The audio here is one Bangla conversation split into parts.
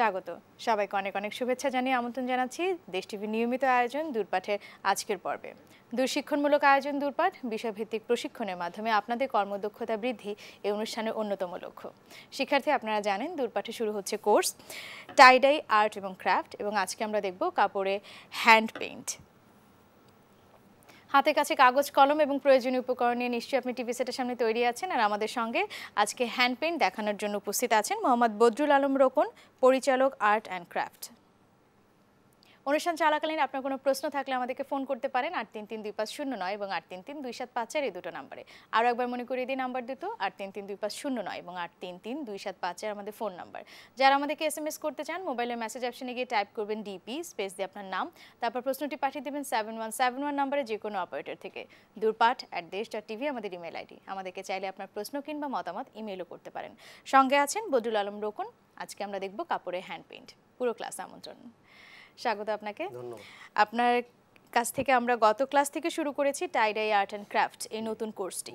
স্বাগত সবাইকে অনেক অনেক শুভেচ্ছা জানিয়ে আমন্ত্রণ জানাচ্ছি দেশ টিভির নিয়মিত আয়োজন দূরপাঠের আজকের পর্বে দূরশিক্ষণমূলক আয়োজন দূরপাঠ বিষয়ভিত্তিক প্রশিক্ষণের মাধ্যমে আপনাদের কর্মদক্ষতা বৃদ্ধি এই অনুষ্ঠানের অন্যতম লক্ষ্য শিক্ষার্থী আপনারা জানেন দূরপাঠে শুরু হচ্ছে কোর্স টাইডাই আর্ট এবং ক্রাফট এবং আজকে আমরা দেখব কাপড়ে হ্যান্ড পেইন্ট হাতে কাছে কাগজ কলম এবং প্রয়োজনীয় উপকরণ নিয়ে নিশ্চয়ই আপনি টিভি সেটের সামনে তৈরি আছেন আর আমাদের সঙ্গে আজকে হ্যান্ড পেন্ট দেখানোর জন্য উপস্থিত আছেন মোহাম্মদ বদরুল আলম রোকন পরিচালক আর্ট অ্যান্ড ক্রাফট অনুষ্ঠান চলাকালীন আপনার কোনো প্রশ্ন থাকলে আমাদেরকে ফোন করতে পারেন আট তিন তিন দুই পাঁচ শূন্য নয় এবং আট তিন তিন দুই সাত পাঁচ চার এই দুটো নাম্বারে আরও একবার মনে করিয়ে দিই নাম্বার দুটো আট তিন তিন দুই পাঁচ শূন্য নয় এবং আট তিন তিন দুই সাত পাঁচ চার আমাদের ফোন নাম্বার যারা আমাদেরকে এস এম এস করতে চান মোবাইলের মেসেজ অপশনে গিয়ে টাইপ করবেন ডিপি স্পেস দিয়ে আপনার নাম তারপর প্রশ্নটি পাঠিয়ে দেবেন সেভেন ওয়ান সেভেন ওয়ান নাম্বারে যে কোনো অপারেটর থেকে Durpath at Desh dot TV আমাদের ইমেল আইডি আমাদেরকে চাইলে আপনার প্রশ্ন কিংবা মতামত ইমেলও করতে পারেন সঙ্গে আছেন বদরুল আলম রোকন আজকে আমরা দেখব কাপড়ে হ্যান্ড পেন্ট পুরো ক্লাস আমন্ত্রণ স্বাগত আপনাকে আপনার কাছ থেকে আমরা গত ক্লাস থেকে শুরু করেছি টাইডাই আর্ট অ্যান্ড ক্রাফট এই নতুন কোর্সটি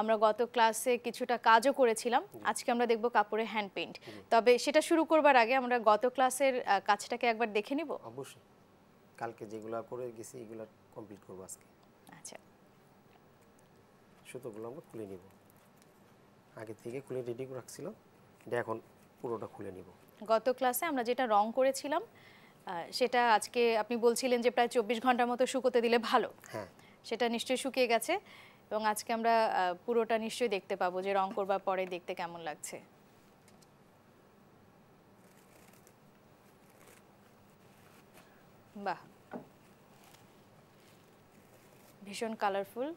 আমরা গত ক্লাসে কিছুটা কাজও করেছিলাম আজকে আমরা দেখব কাপড়ের হ্যান্ড পেন্ট তবে সেটা শুরু করবার আগে আমরা গত ক্লাসের কাজটাকে একবার দেখে নিব অবশ্যই কালকে যেগুলো করে গেছি এগুলো কমপ্লিট করব আজকে আচ্ছা সুতোগুলো আমরা খুলে নিব আগে থেকে খুলে রেডি করে রাখছিলাম এটা এখন পুরোটা খুলে নিব গত ক্লাসে আমরা যেটা রং করেছিলাম সেটা আজকে আপনি বলছিলেন যে প্রায় চব্বিশ ঘন্টার মতো শুকোতে দিলে ভালো হ্যাঁ। সেটা নিশ্চয়ই শুকিয়ে গেছে এবং আজকে আমরা পুরোটা নিশ্চয়ই দেখতে পাবো যে রং করবার পরে দেখতে কেমন লাগছে বাহ ভীষণ কালারফুল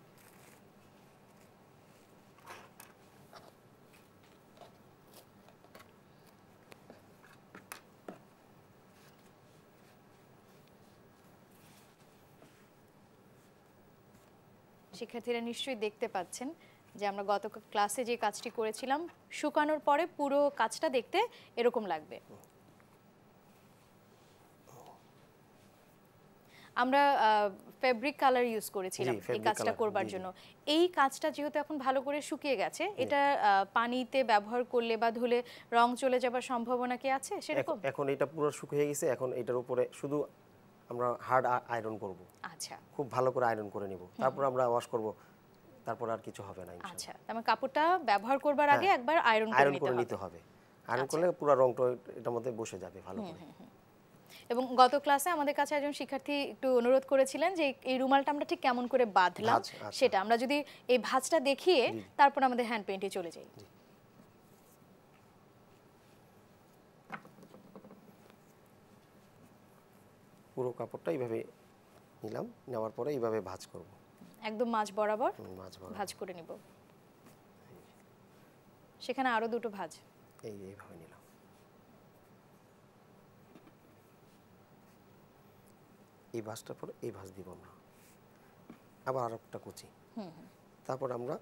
শিক্ষার্থীরা নিশ্চয়ই দেখতে পাচ্ছেন যে আমরা গত ক্লাসে যে কাজটি করেছিলাম শুকানোর পরে পুরো কাজটা দেখতে এরকম লাগবে আমরা ফেব্রিক কালার ইউজ করেছিলাম এই কাজটা করবার জন্য এই কাজটা যেহেতু এখন ভালো করে শুকিয়ে গেছে এটা পানিতে ব্যবহার করলে বা ধুলে রং চলে যাবার সম্ভাবনা কি আছে সেরকম এখন এটা পুরো শুকিয়ে গেছে এখন এটার উপরে শুধু আমরা হার্ড আয়রন করব আচ্ছা খুব ভালো করে আয়রন করে নিব তারপর আমরা ওয়াশ করব তারপর আর কিছু হবে না আচ্ছা তার মানে কাপড়টা ব্যবহার করবার হ্যাঁ। আগে একবার আয়রন করে নিতে হবে আয়রন করে নিতে হবে আয়রন করলে পুরো রংটা এটার মধ্যে বসে যাবে ভালো করে এবং গত ক্লাসে আমাদের কাছে একজন শিক্ষার্থী একটু অনুরোধ করেছিলেন যে এই রুমালটা আমরা ঠিক কেমন করে বাঁধলাম আচ্ছা। সেটা আমরা যদি এই ভাঁজটা দেখিয়ে তারপর আমাদের হ্যান্ড পেইন্টে চলে যাই পুরো কাপড়টা এইভাবে নিলাম নেওয়ার পরে এইভাবে ভাঁজ করব একদম মাছ বরাবর মাছ ভাঁজ করে নিব সেখানে আরো দুটো ভাঁজ এই এইভাবে নিলাম এই ভাঁজটার পরে এই ভাঁজ দিব আমরা আবার আর একটা কুচি তারপর আমরা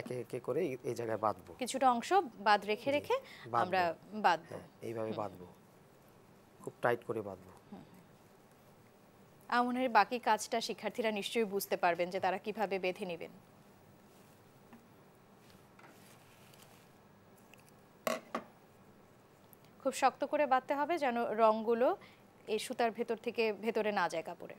একে একে করে এই জায়গায় বাঁধবো কিছুটা অংশ বাদ রেখে রেখে আমরা বাঁধবো হ্যাঁ, এইভাবে বাঁধবো খুব টাইট করে বাঁধবো আমনের বাকি কাজটা শিক্ষার্থীরা নিশ্চয়ই বুঝতে পারবেন যে তারা কিভাবে বেঁধে নেবেন খুব শক্ত করে বাঁধতে হবে যেন রঙগুলো এই সুতার ভেতর থেকে ভেতরে না যায় কাপড়ে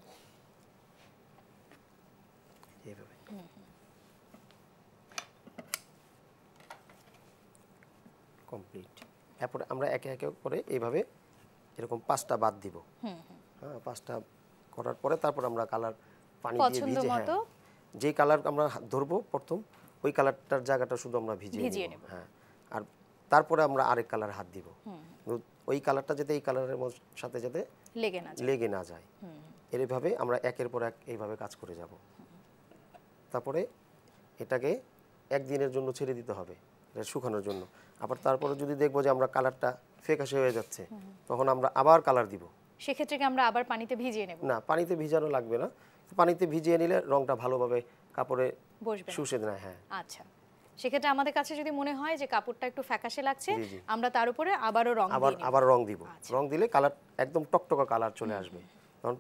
কমপ্লিট তারপর আমরা একে একে করে এইভাবে এরকম পাঁচটা বাদ দিব হ্যাঁ পাঁচটা করার পরে তারপর আমরা কালার পানি দিয়ে ভিজে হ্যাঁ যে কালার আমরা ধরবো প্রথম ওই কালারটার জায়গাটা শুধু আমরা ভিজিয়ে নেব হ্যাঁ আর তারপরে আমরা আরেক কালার হাত দিব ওই কালারটা যাতে এই কালারের সাথে যাতে লেগে না লেগে না যায় এইভাবে আমরা একের পর এক এইভাবে কাজ করে যাব তারপরে এটাকে একদিনের জন্য ছেড়ে দিতে হবে শুকানোর জন্য আবার তারপরে যদি দেখবো যে আমরা কালারটা ফেকাশে হয়ে যাচ্ছে তখন আমরা আবার কালার দিব সেক্ষেত্রে কি আমরা আবার পানিতে ভিজিয়ে নেব না পানিতে ভিজানো লাগবে না পানিতে ভিজিয়ে নিলে রংটা ভালোভাবে কাপড়ে বসবে শুষে না হ্যাঁ আচ্ছা সেক্ষেত্রে আমাদের কাছে যদি মনে হয় যে কাপড়টা একটু ফ্যাকাশে লাগছে আমরা তার উপরে আবারও রং আবার আবার রং দিব আচ্ছা। রং দিলে কালার একদম টকটকা কালার চলে আসবে কারণ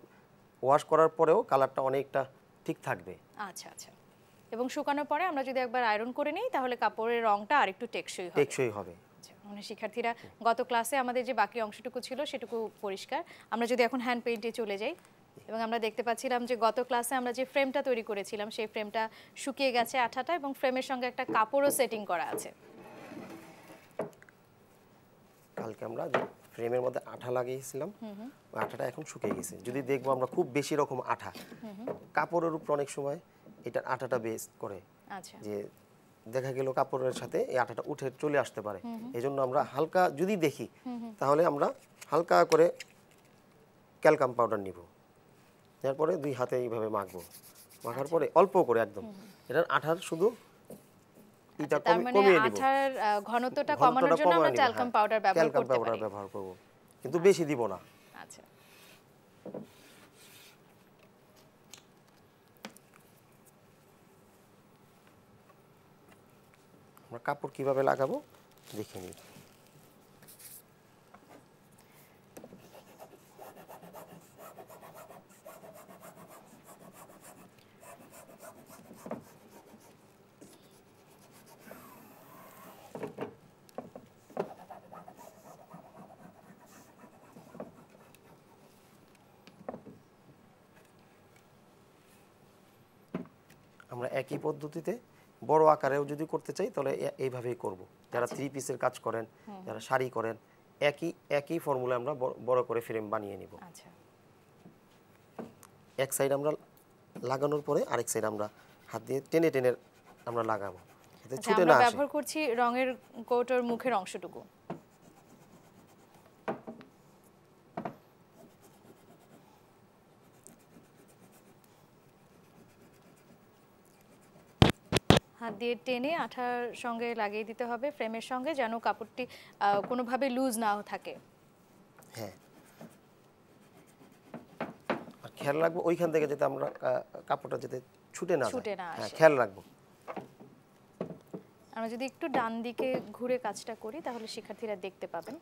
ওয়াশ করার পরেও কালারটা অনেকটা ঠিক থাকবে আচ্ছা আচ্ছা এবং শুকানোর পরে আমরা যদি একবার আয়রন করে নিই তাহলে কাপড়ের রংটা আর একটু টেকসই হবে টেকসই হবে মানে শিক্ষার্থীরা গত ক্লাসে আমাদের যে বাকি অংশটুকু ছিল সেটুকু পরিষ্কার আমরা যদি এখন হ্যান্ড পেইন্টে চলে যাই এবং আমরা দেখতে পাচ্ছিলাম যে গত ক্লাসে আমরা যে ফ্রেমটা তৈরি করেছিলাম সেই ফ্রেমটা শুকিয়ে গেছে আঠাটা এবং ফ্রেমের সঙ্গে একটা কাপড়ও সেটিং করা আছে কালকে আমরা ফ্রেমের মধ্যে আঠা লাগিয়েছিলাম আঠাটা এখন শুকিয়ে গেছে যদি দেখবো আমরা খুব বেশি রকম আঠা কাপড়ের উপর অনেক সময় এটার আঠাটা বেস করে আচ্ছা। যে দেখা গেল কাপড়ের সাথে এই আটাটা উঠে চলে আসতে পারে এই জন্য আমরা হালকা যদি দেখি তাহলে আমরা হালকা করে ক্যালকাম পাউডার নিব তারপরে দুই হাতে এইভাবে মাখব মাখার আচ্ছা। পরে অল্প করে একদম এটার আঠার শুধু এটা আচ্ছা, মানে কমিয়ে নিব আঠার ঘনত্বটা কমানোর জন্য আমরা ক্যালকাম হ্যাঁ। পাউডার ব্যবহার করতে পারি ক্যালকাম পাউডার ব্যবহার করব কিন্তু বেশি দিব না আমরা কাপড় কিভাবে লাগাবো দেখে নিই আমরা একই পদ্ধতিতে বড় আকারেও যদি করতে চাই তাহলে এইভাবেই করব যারা থ্রি পিসের কাজ করেন যারা শাড়ি করেন একই একই ফর্মুলা আমরা বড় করে ফ্রেম বানিয়ে নিব আচ্ছা। এক সাইড আমরা লাগানোর পরে আরেক সাইড আমরা হাত দিয়ে টেনে টেনে আমরা লাগাবো আচ্ছা, ছুটে না ব্যবহার করছি রঙের কোট মুখের অংশটুকু হাত দিয়ে টেনে আঠার সঙ্গে লাগিয়ে দিতে হবে ফ্রেমের সঙ্গে যেন কাপড়টি কোনোভাবে লুজ না থাকে হ্যাঁ আর খেয়াল রাখবো ওইখান থেকে যাতে আমরা কাপড়টা যাতে ছুটে না ছুটে না হ্যাঁ খেয়াল রাখবো আমরা যদি একটু ডান দিকে ঘুরে কাজটা করি তাহলে শিক্ষার্থীরা দেখতে পাবেন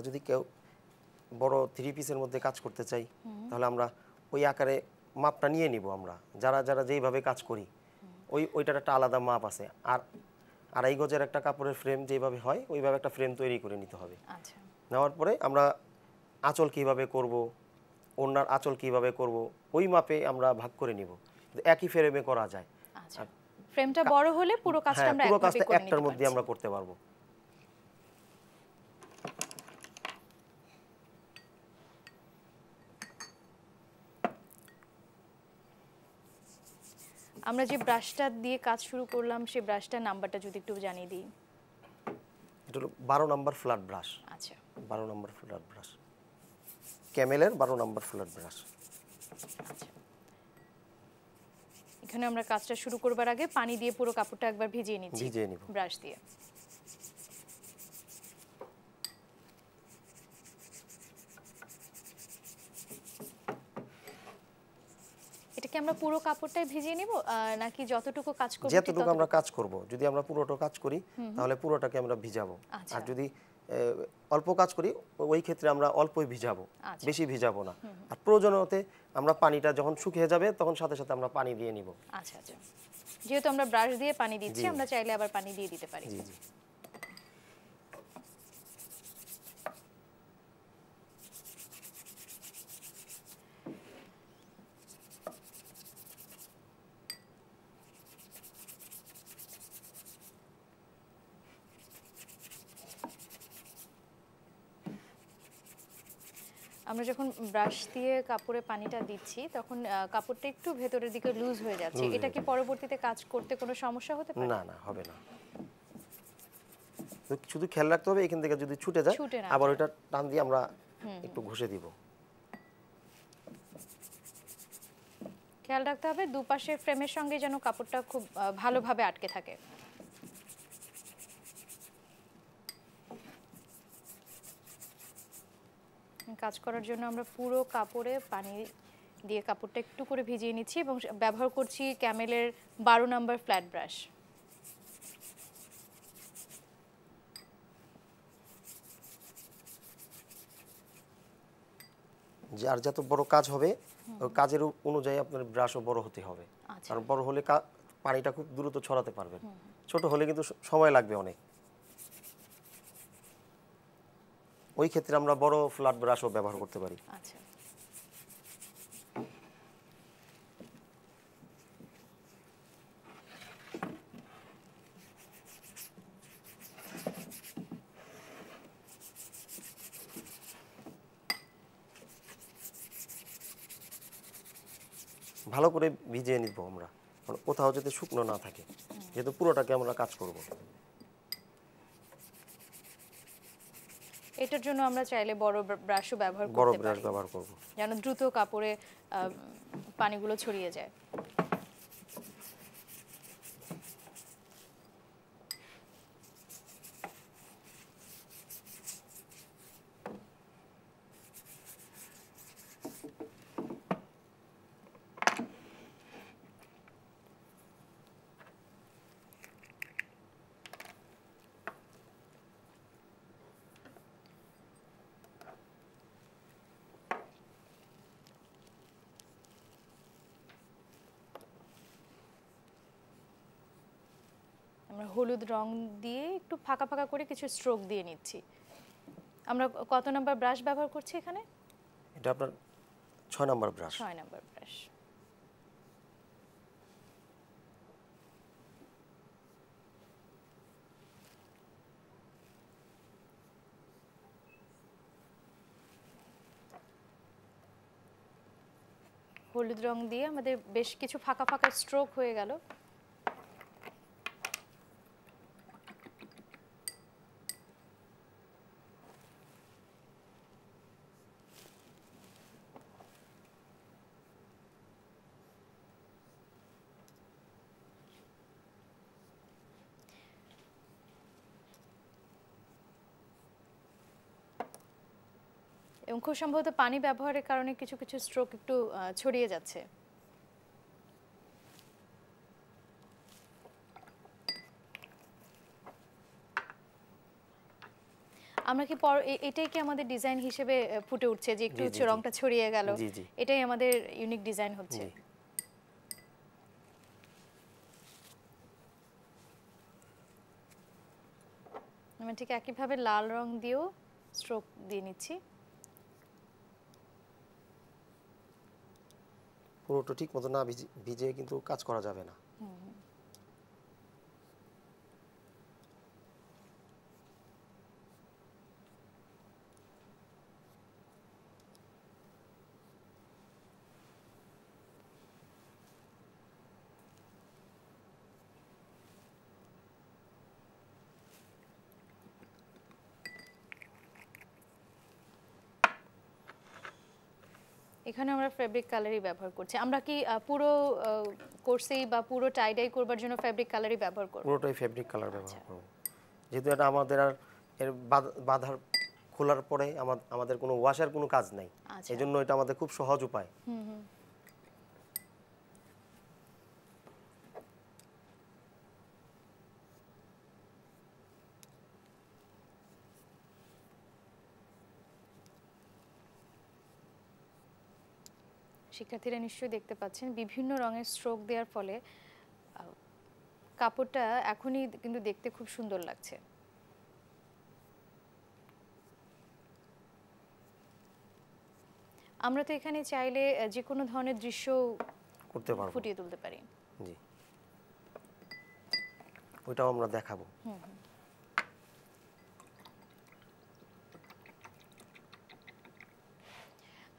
আমরা যদি কেউ বড় থ্রি পিসের মধ্যে কাজ করতে চাই তাহলে আমরা ওই আকারে মাপটা নিয়ে নিব আমরা যারা যারা যেইভাবে কাজ করি ওই ওইটার একটা আলাদা মাপ আছে আর আড়াই গজের একটা কাপড়ের ফ্রেম যেভাবে হয় ওইভাবে একটা ফ্রেম তৈরি করে নিতে হবে আচ্ছা। নেওয়ার পরে আমরা আঁচল কীভাবে করব ওনার আঁচল কীভাবে করব ওই মাপে আমরা ভাগ করে নিব একই ফ্রেমে করা যায় ফ্রেমটা আচ্ছা। বড় হলে পুরো হ্যাঁ, কাজটা আমরা একটার মধ্যে আমরা করতে পারবো আমরা যে ব্রাশটা দিয়ে কাজ শুরু করলাম সেই ব্রাশটার নাম্বারটা যদি একটু জানিয়ে দিই এটা হলো বারো নম্বর ফ্ল্যাট ব্রাশ আচ্ছা বারো নম্বর ফ্ল্যাট ব্রাশ ক্যামেলের বারো নম্বর ফ্ল্যাট ব্রাশ এখানে আমরা কাজটা শুরু করবার আগে পানি দিয়ে পুরো কাপড়টা একবার ভিজিয়ে নিচ্ছি ভিজিয়ে নিব ব্রাশ দিয়ে কি আমরা পুরো কাপড়টাই ভিজিয়ে নিব নাকি যতটুকু কাজ করব যতটুকু আমরা কাজ করব যদি আমরা পুরোটা কাজ করি তাহলে পুরোটাকে আমরা ভিজাবো আচ্ছা। আর যদি অল্প কাজ করি ওই ক্ষেত্রে আমরা অল্পই ভিজাবো আচ্ছা। বেশি ভিজাবো না আর প্রয়োজনতে আমরা পানিটা যখন শুকিয়ে যাবে তখন সাথে সাথে আমরা পানি দিয়ে নিব আচ্ছা আচ্ছা যেহেতু আমরা ব্রাশ দিয়ে পানি দিচ্ছি আমরা চাইলে আবার পানি দিয়ে দিতে পারি জি জি আমরা যখন ব্রাশ দিয়ে কাপড়ে পানিটা দিচ্ছি তখন কাপড়টা একটু ভেতরের দিকে লুজ হয়ে যাচ্ছে এটা কি পরবর্তীতে কাজ করতে কোনো সমস্যা হতে পারে না না হবে না শুধু খেয়াল রাখতে হবে এখান থেকে যদি ছুটে যায় আবার ওটা টান দিয়ে আমরা একটু ঘষে দিব খেয়াল রাখতে হবে দুপাশে ফ্রেমের সঙ্গে যেন কাপড়টা খুব ভালোভাবে আটকে থাকে কাজ করার জন্য আমরা পুরো কাপড়ে পানি দিয়ে কাপড়টা একটু করে ভিজিয়ে নিচ্ছি এবং ব্যবহার করছি ক্যামেলের বারো নাম্বার ফ্ল্যাট ব্রাশ যার যত বড় কাজ হবে কাজের অনুযায়ী আপনার ব্রাশও বড় হতে হবে আচ্ছা। কারণ বড় হলে পানিটা খুব দ্রুত ছড়াতে পারবেন ছোট হলে কিন্তু সময় লাগবে অনেক ওই ক্ষেত্রে আমরা বড় ফ্ল্যাট ব্রাশও ব্যবহার করতে পারি আচ্ছা। ভালো করে ভিজিয়ে নিব আমরা কোথাও যাতে শুকনো না থাকে যেহেতু পুরোটাকে আমরা কাজ করব এটার জন্য আমরা চাইলে বড় ব্রাশও ব্যবহার করতে পারি বড় ব্রাশ ব্যবহার করব যেন দ্রুত কাপড়ে পানিগুলো ছড়িয়ে যায় হলুদ রং দিয়ে একটু ফাঁকা ফাঁকা করে কিছু স্ট্রোক দিয়ে নিচ্ছি আমরা কত নাম্বার ব্রাশ ব্যবহার করছি এখানে এটা আপনার ছয় নাম্বার ব্রাশ ছয় নাম্বার ব্রাশ হলুদ রং দিয়ে আমাদের বেশ কিছু ফাঁকা ফাঁকা স্ট্রোক হয়ে গেল এবং খুব সম্ভবত পানি ব্যবহারের কারণে কিছু কিছু স্ট্রোক একটু ছড়িয়ে যাচ্ছে আমরা কি পর এটাই কি আমাদের ডিজাইন হিসেবে ফুটে উঠছে যে একটু রংটা ছড়িয়ে গেল এটাই আমাদের ইউনিক ডিজাইন হচ্ছে আমি ঠিক একইভাবে লাল রং দিয়েও স্ট্রোক দিয়ে নিচ্ছি পুরোটা ঠিক মতো না ভিজে কিন্তু কাজ করা যাবে না এখানে আমরা ফেব্রিক কালারই ব্যবহার করছি আমরা কি পুরো কোর্সেই বা পুরো টাই ডাই করবার জন্য ফেব্রিক কালারই ব্যবহার করব পুরোটাই ফেব্রিক কালার ব্যবহার আচ্ছা। করব যেহেতু এটা আমাদের আর এর বাধার খোলার পরে আমাদের কোনো ওয়াশার কোনো কাজ নাই আচ্ছা। এজন্য এটা আমাদের খুব সহজ উপায় হুম শিক্ষার্থীরা নিশ্চয়ই দেখতে পাচ্ছেন বিভিন্ন রঙের স্ট্রোক দেওয়ার ফলে কাপড়টা এখনই কিন্তু দেখতে খুব সুন্দর লাগছে আমরা তো এখানে চাইলে যে কোনো ধরনের দৃশ্য করতে পারি ফুটিয়ে তুলতে পারি জি ওইটাও আমরা দেখাবো হুম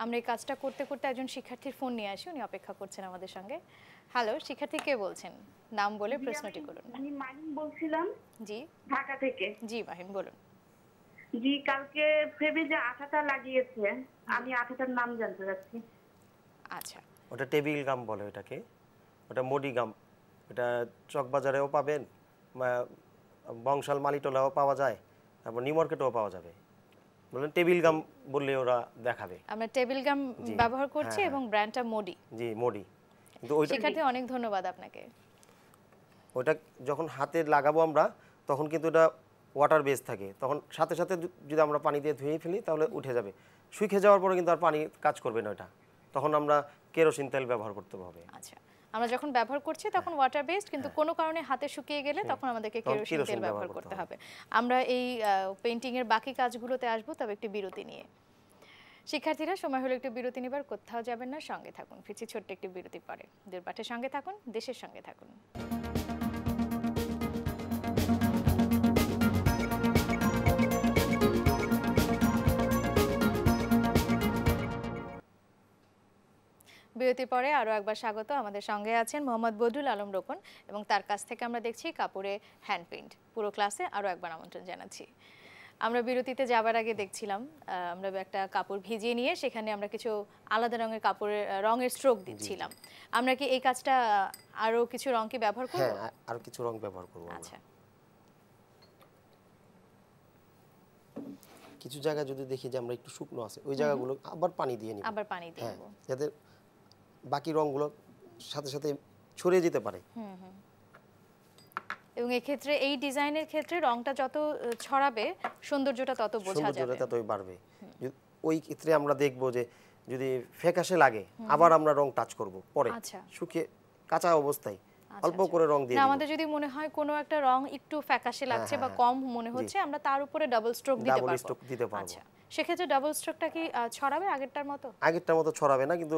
আমরা এই কাজটা করতে করতে একজন শিক্ষার্থীর ফোন নিয়ে আসি উনি অপেক্ষা করছেন আমাদের সঙ্গে হ্যালো শিক্ষার্থী কে বলছেন নাম বলে প্রশ্নটি করুন আমি মাহিন বলছিলাম জি ঢাকা থেকে জি মাহিন বলুন জি কালকে ফেবে যে আঠাটা লাগিয়েছে আমি আঠাটার নাম জানতে চাচ্ছি আচ্ছা ওটা টেবিল গাম বলে ওটাকে ওটা মোডি গাম এটা চকবাজারেও পাবেন বংশাল মালিটোলাও পাওয়া যায় তারপর নিউ মার্কেটেও পাওয়া যাবে মানে টেবিল গাম বললে ওরা দেখাবে আমরা টেবিল গাম ব্যবহার হ্যাঁ, করছি হ্যাঁ। এবং ব্র্যান্ডটা মোডি জি মোডি কিন্তু অনেক ধন্যবাদ আপনাকে ওটা যখন হাতে লাগাবো আমরা তখন কিন্তু এটা ওয়াটার বেস থাকে তখন সাথে সাথে যদি আমরা পানি দিয়ে ধুয়ে ফেলি তাহলে উঠে যাবে শুকিয়ে যাওয়ার পরে কিন্তু আর পানি কাজ করবে না ওটা তখন আমরা কেরোসিন তেল ব্যবহার করতে হবে আচ্ছা আমরা যখন ব্যবহার করছি হ্যাঁ। তখন ওয়াটার বেসড কিন্তু হ্যাঁ। কোনো কারণে হাতে শুকিয়ে গেলে হ্যাঁ। তখন আমাদেরকে কেরোসিন তেল ব্যবহার করতে হবে আমরা এই পেইন্টিং এর বাকি কাজগুলোতে আসবো তবে একটি বিরতি নিয়ে শিক্ষার্থীরা সময় হলো একটু বিরতি নেবার কোথাও যাবেন না সঙ্গে থাকুন ফিরছি ছোট্ট একটি বিরতি পরে পাঠের সঙ্গে থাকুন দেশের সঙ্গে থাকুন বিরতির পরে আরও একবার স্বাগত আমাদের সঙ্গে আছেন মোহাম্মদ বদরুল আলম রোকন এবং তার কাছ থেকে আমরা দেখছি কাপড়ে হ্যান্ড পেইন্ট পুরো ক্লাসে আরও একবার আমন্ত্রণ জানাচ্ছি আমরা বিরতিতে যাবার আগে দেখছিলাম আমরা একটা কাপড় ভিজিয়ে নিয়ে সেখানে আমরা কিছু আলাদা রঙের কাপড়ের রঙের স্ট্রোক দিচ্ছিলাম আমরা কি এই কাজটা আরও কিছু রঙকে ব্যবহার করব হ্যাঁ আরও কিছু রং ব্যবহার করব আচ্ছা কিছু জায়গা যদি দেখি যে আমরা একটু শুকনো আছে ওই জায়গাগুলো আবার পানি দিয়ে নিই আবার পানি দিয়ে যাদের হ্যাঁ, বাকি রঙগুলো সাথে সাথে ছড়িয়ে যেতে পারে এবং ক্ষেত্রে এই ডিজাইনের ক্ষেত্রে রংটা যত ছড়াবে সৌন্দর্যটা তত বোঝা যাবে সৌন্দর্যটা ততই বাড়বে ওই ক্ষেত্রে আমরা দেখব যে যদি ফেকাশে লাগে আবার আমরা রং টাচ করব পরে আচ্ছা। শুকিয়ে কাঁচা অবস্থায় আচ্ছা, অল্প আচ্ছা। করে রং দিয়ে আমাদের যদি মনে হয় কোনো একটা রং একটু ফেকাশে হ্যাঁ, লাগছে হ্যাঁ, বা হ্যাঁ। কম মনে হচ্ছে আমরা তার উপরে ডাবল স্ট্রোক দিতে পারবো ডাবল স্ট্রোক দিতে পারবো আচ্ছা সেক্ষেত্রে ডাবল স্ট্রোকটা কি ছড়াবে আগেরটার মতো আগেরটার মতো ছড়াবে না কিন্তু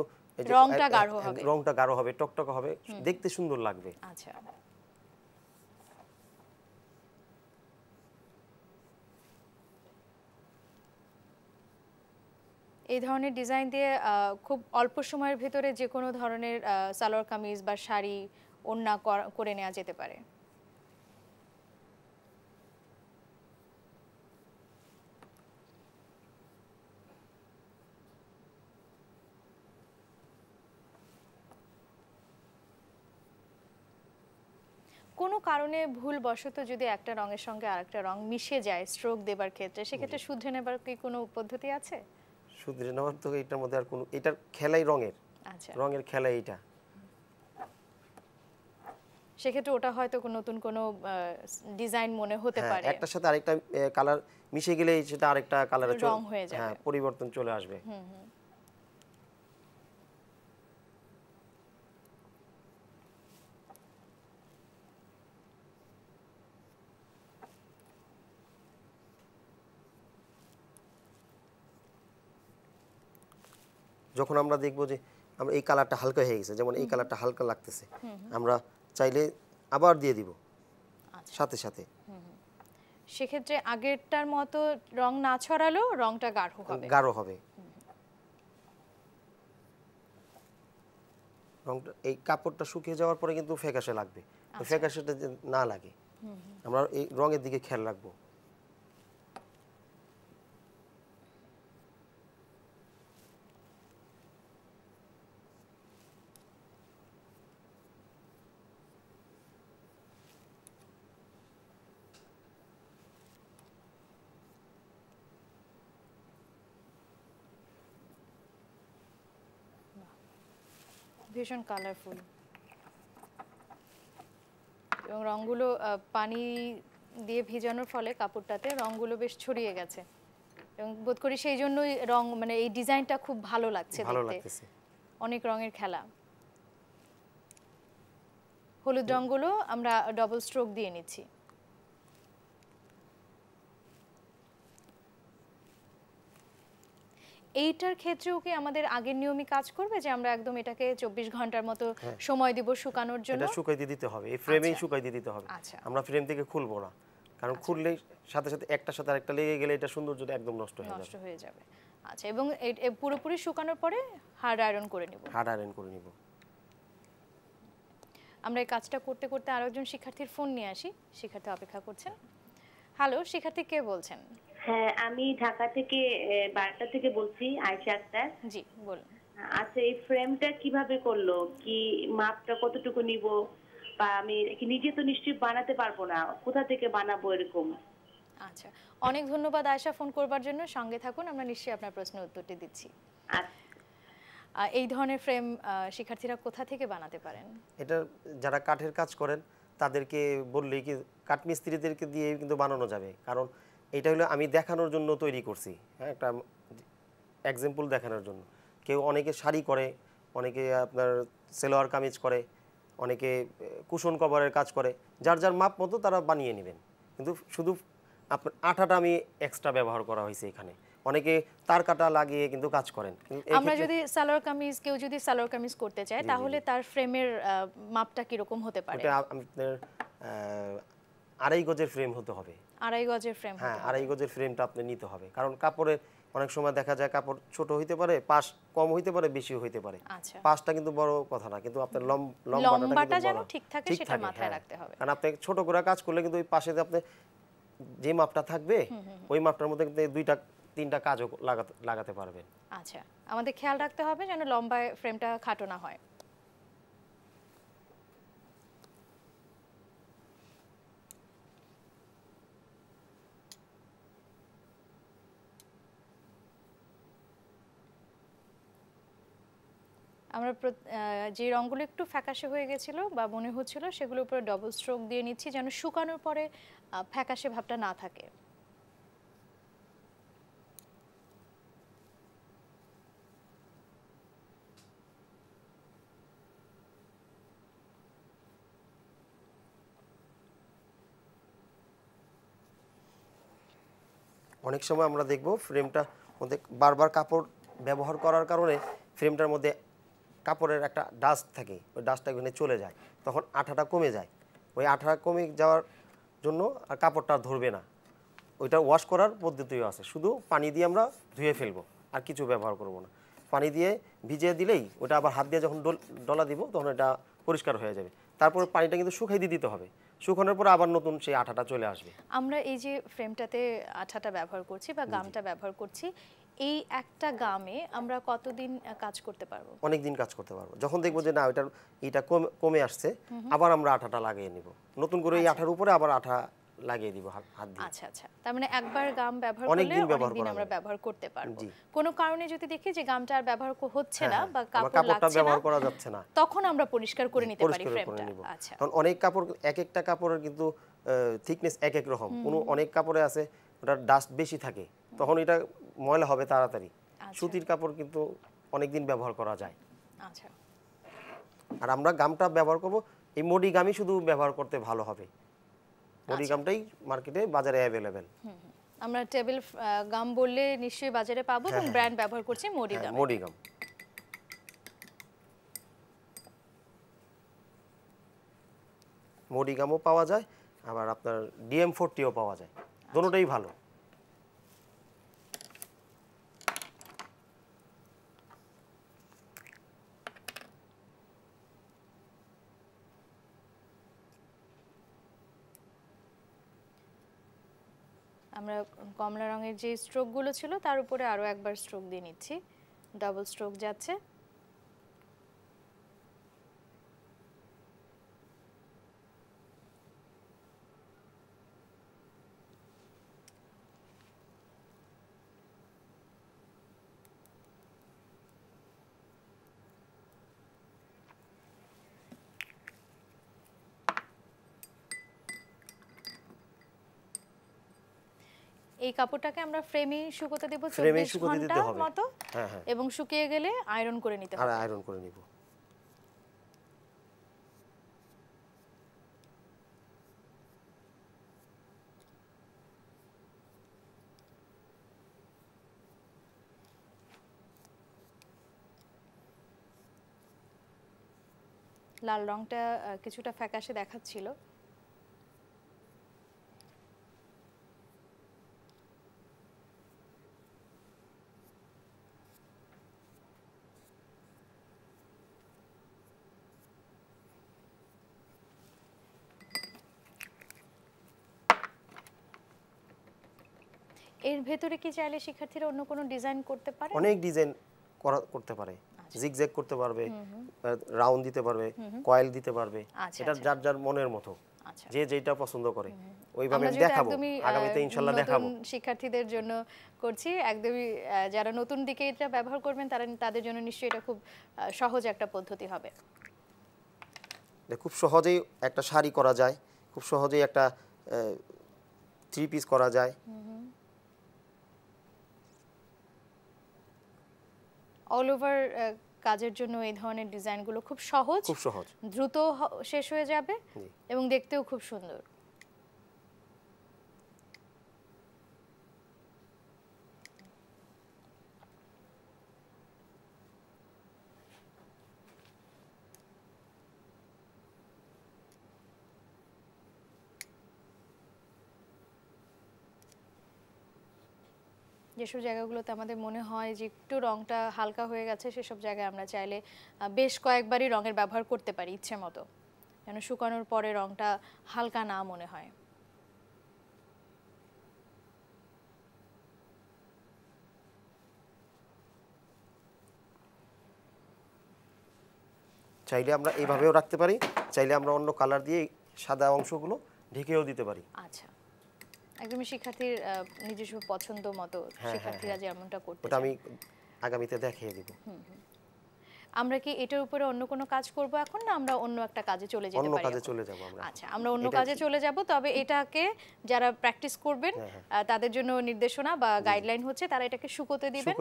রংটা গাঢ় হবে রংটা গাঢ় হবে টকটকা হবে দেখতে সুন্দর লাগবে আচ্ছা। এই ধরনের ডিজাইন দিয়ে খুব অল্প সময়ের ভেতরে যে কোনো ধরনের সালোয়ার কামিজ বা শাড়ি ওড়না করে নেওয়া যেতে পারে কোনো কারণে ভুল ভুলবশত যদি একটা রঙের সঙ্গে আরেকটা রং মিশে যায় স্ট্রোক দেবার ক্ষেত্রে সেক্ষেত্রে শুধরে নেবার কি কোনো পদ্ধতি আছে শুধরে নেওয়ার তো এটার মধ্যে আর কোনো এটার খেলাই রঙের আচ্ছা রঙের খেলাই এটা সেক্ষেত্রে ওটা হয়তো কোনো নতুন কোনো ডিজাইন মনে হতে হ্যাঁ, পারে একটার সাথে আরেকটা কালার মিশে গেলে সেটা আরেকটা কালারে রং হয়ে যাবে হ্যাঁ, পরিবর্তন চলে আসবে হুম হুম যখন আমরা দেখব যে আমরা এই কালারটা হালকা হয়ে গেছে যেমন এই কালারটা হালকা লাগতেছে আমরা চাইলে আবার দিয়ে দিব আচ্ছা। সাথে সাথে সেক্ষেত্রে আগেরটার মতো রং না ছড়ালো রংটা গাঢ় হবে গাঢ় হবে রংটা এই কাপড়টা শুকিয়ে যাওয়ার পরে কিন্তু ফ্যাকাশে লাগবে আচ্ছা। ফ্যাকাশেটা না লাগে আমরা এই রঙের দিকে খেয়াল রাখবো ভীষণ কালারফুল এবং রঙগুলো পানি দিয়ে ভিজানোর ফলে কাপড়টাতে রঙগুলো বেশ ছড়িয়ে গেছে এবং বোধ করি সেই জন্যই রং মানে এই ডিজাইনটা খুব ভালো লাগছে দেখতে অনেক রঙের খেলা হলুদ রঙগুলো আমরা ডবল স্ট্রোক দিয়ে নিচ্ছি এইটার ক্ষেত্রেও কি আমাদের আগের নিয়মই কাজ করবে যে আমরা একদম এটাকে চব্বিশ ঘন্টার মতো হ্যাঁ। সময় দিব শুকানোর জন্য এটা শুকাই দিয়ে দিতে হবে এই ফ্রেমেই আচ্ছা। শুকাই দিয়ে দিতে হবে আচ্ছা। আমরা ফ্রেম থেকে খুলবো না কারণ আচ্ছা। খুললে সাথে সাথে একটা সাথে আরেকটা লেগে গেলে এটা সুন্দর যদি একদম নষ্ট হয়ে যাবে নষ্ট হয়ে যাবে আচ্ছা এবং পুরোপুরি শুকানোর পরে হার্ড আয়রন করে নিব হার্ড আয়রন করে নিব আমরা এই কাজটা করতে করতে আরেকজন শিক্ষার্থীর ফোন নিয়ে আসি শিক্ষার্থী অপেক্ষা করছেন হ্যালো শিক্ষার্থী কে বলছেন হ্যাঁ আমি ঢাকা থেকে বারটা থেকে বলছি আয়সা আক্তার জি বলুন আচ্ছা এই ফ্রেমটা কিভাবে করলো কি মাপটা কতটুকু নিব বা আমি নিজে তো নিশ্চয়ই বানাতে পারবো না কোথা থেকে বানাবো এরকম আচ্ছা অনেক ধন্যবাদ আয়শা ফোন করবার জন্য সঙ্গে থাকুন আমরা নিশ্চয়ই আপনার প্রশ্নের উত্তরটি দিচ্ছি আচ্ছা। এই ধরনের ফ্রেম শিক্ষার্থীরা কোথা থেকে বানাতে পারেন এটা যারা কাঠের কাজ করেন তাদেরকে বললেই কি কাঠমিস্ত্রিদেরকে দিয়ে কিন্তু বানানো যাবে কারণ এটা হলো আমি দেখানোর জন্য তৈরি করছি হ্যাঁ একটা এক্সাম্পল দেখানোর জন্য কেউ অনেকে শাড়ি করে অনেকে আপনার সেলোয়ার কামিজ করে অনেকে কুশন কভারের কাজ করে যার যার মাপ মতো তারা বানিয়ে নেবেন কিন্তু শুধু আপনার আঠাটা আমি এক্সট্রা ব্যবহার করা হয়েছে এখানে অনেকে তার কাটা লাগিয়ে কিন্তু কাজ করেন আমরা যদি সালোয়ার কামিজ কেউ যদি সালোয়ার কামিজ করতে চায় তাহলে তার ফ্রেমের মাপটা কি রকম হতে পারে আপনার আড়াই গজের ফ্রেম হতে হবে আড়াই গজের ফ্রেম হ্যাঁ আড়াই গজের ফ্রেমটা আপনি নিতে হবে কারণ কাপড়ের অনেক সময় দেখা যায় কাপড় ছোট হইতে পারে পাশ কম হইতে পারে বেশি হইতে পারে আচ্ছা। পাশটা কিন্তু বড় কথা না কিন্তু আপনার লম্বাটা যেন ঠিক থাকে সেটা মাথায় হ্যাঁ। রাখতে হবে কারণ আপনি ছোট করে কাজ করলে কিন্তু ওই পাশে আপনি যে মাপটা থাকবে ওই মাপটার মধ্যে কিন্তু দুইটা তিনটা কাজও লাগাতে লাগাতে পারবেন আচ্ছা আমাদের খেয়াল রাখতে হবে যেন লম্বা ফ্রেমটা খাটো না হয় আমরা যে রঙগুলো একটু ফ্যাকাশে হয়ে গেছিল বা মনে হচ্ছিল সেগুলোর উপরে ডবল স্ট্রোক দিয়ে নিচ্ছি যেন শুকানোর পরে ফ্যাকাশে ভাবটা না থাকে অনেক সময় আমরা দেখব ফ্রেমটা মধ্যে বারবার কাপড় ব্যবহার করার কারণে ফ্রেমটার মধ্যে কাপড়ের একটা ডাস্ট থাকে ওই ডাস্টটা ওখানে চলে যায় তখন আঠাটা কমে যায় ওই আঠা কমে যাওয়ার জন্য আর কাপড়টা ধরবে না ওইটা ওয়াশ করার পদ্ধতিও আছে শুধু পানি দিয়ে আমরা ধুয়ে ফেলবো আর কিছু ব্যবহার করব না পানি দিয়ে ভিজিয়ে দিলেই ওটা আবার হাত দিয়ে যখন ডলা দিব তখন এটা পরিষ্কার হয়ে যাবে তারপরে পানিটা কিন্তু শুকাই দিয়ে দিতে হবে শুকানোর পর আবার নতুন সেই আঠাটা চলে আসবে আমরা এই যে ফ্রেমটাতে আঠাটা ব্যবহার করছি বা গামটা ব্যবহার করছি এই একটা গামে আমরা কতদিন কাজ করতে পারবো অনেক দিন কাজ করতে পারবো যখন দেখবো যে না ওইটার এটা কমে আসছে আবার আমরা আঠাটা লাগিয়ে নিব নতুন করে এই আচ্ছা। আঠার উপরে আবার আঠা লাগিয়ে দিব হাত দিয়ে আচ্ছা আচ্ছা তার মানে একবার গাম ব্যবহার করলে অনেকদিন ব্যবহার আমরা ব্যবহার করতে পারবো কোনো কারণে যদি দেখি যে গামটা আর ব্যবহার হচ্ছে না হ্যাঁ, হ্যাঁ। বা কাপড় লাগছে কাপড়টা ব্যবহার করা যাচ্ছে না তখন আমরা পরিষ্কার করে নিতে পারি ফ্রেমটা আচ্ছা কারণ অনেক কাপড় এক একটা কাপড়ের কিন্তু থিকনেস এক এক রকম কোনো অনেক কাপড়ে আছে ওটা ডাস্ট বেশি থাকে তখন এটা ময়লা হবে তাড়াতাড়ি আচ্ছা। সুতির কাপড় কিন্তু অনেক দিন ব্যবহার করা যায় আচ্ছা। আর আমরা গামটা ব্যবহার করব এই মডি গামই শুধু ব্যবহার করতে ভালো হবে মডি আচ্ছা। গামটাই মার্কেটে বাজারে অ্যাভেলেবেল আমরা টেবিল গাম বললে নিশ্চয়ই বাজারে পাবো এবং ব্র্যান্ড হ্যাঁ। ব্যবহার করছি মডি হ্যাঁ, গাম মডি গাম গামও পাওয়া যায় আবার আপনার ডিএম ফোরটিও পাওয়া যায় দুটোটাই ভালো আমরা কমলা রঙের যে স্ট্রোকগুলো ছিল তার উপরে আরও একবার স্ট্রোক দিয়ে নিচ্ছি ডাবল স্ট্রোক যাচ্ছে এই কাপড়টাকে আমরা ফ্রেমে শুকোতে দেব 24 ঘন্টা মতো হ্যাঁ, হ্যাঁ। এবং শুকিয়ে গেলে আয়রন করে নিতে হবে আয়রন করে নিব লাল রংটা কিছুটা ফ্যাকাশে দেখাচ্ছিল এর ভেতরে কি চাইলে শিক্ষার্থীরা অন্য কোনো ডিজাইন করতে পারে অনেক ডিজাইন করতে পারে জিগজ্যাগ আচ্ছা। করতে পারবে রাউন্ড দিতে পারবে কয়েল দিতে পারবে আচ্ছা, এটা আচ্ছা। যার যার মনের মতো যে যেটা পছন্দ করে ওইভাবে দেখাবো আগামীতে ইনশাআল্লাহ দেখাবো শিক্ষার্থীদের জন্য করছি একদমই যারা নতুন দিকে এটা ব্যবহার করবেন তারা তাদের জন্য নিশ্চয়ই এটা খুব সহজ একটা পদ্ধতি হবে খুব সহজেই একটা শাড়ি করা যায় খুব সহজেই একটা থ্রি পিস করা যায় অল ওভার uh, কাজের জন্য এই ধরনের ডিজাইনগুলো খুব সহজ খুব সহজ দ্রুত শেষ হয়ে যাবে এবং দেখতেও খুব সুন্দর যেসব জায়গাগুলোতে আমাদের মনে হয় যে একটু রংটা হালকা হয়ে গেছে সেসব জায়গায় আমরা চাইলে বেশ কয়েকবারই রঙের ব্যবহার করতে পারি ইচ্ছে মতো যেন শুকানোর পরে রংটা হালকা না মনে হয় চাইলে আমরা এইভাবেও রাখতে পারি চাইলে আমরা অন্য কালার দিয়ে সাদা অংশগুলো ঢেকেও দিতে পারি আচ্ছা একদমই শিক্ষার্থীর নিজস্ব পছন্দ মতো হ্যাঁ, হ্যাঁ, শিক্ষার্থীরা হ্যাঁ। যেমনটা করতে ওটা আমি আগামীতে দেখিয়ে দিব আমরা কি এটার উপরে অন্য কোনো কাজ করব এখন না আমরা অন্য একটা কাজে চলে যেতে পারি অন্য কাজে চলে যাব আমরা আচ্ছা আমরা অন্য কাজে চলে যাব তবে এটাকে যারা প্র্যাকটিস করবেন তাদের জন্য নির্দেশনা বা গাইডলাইন হচ্ছে তারা এটাকে শুকোতে দিবেন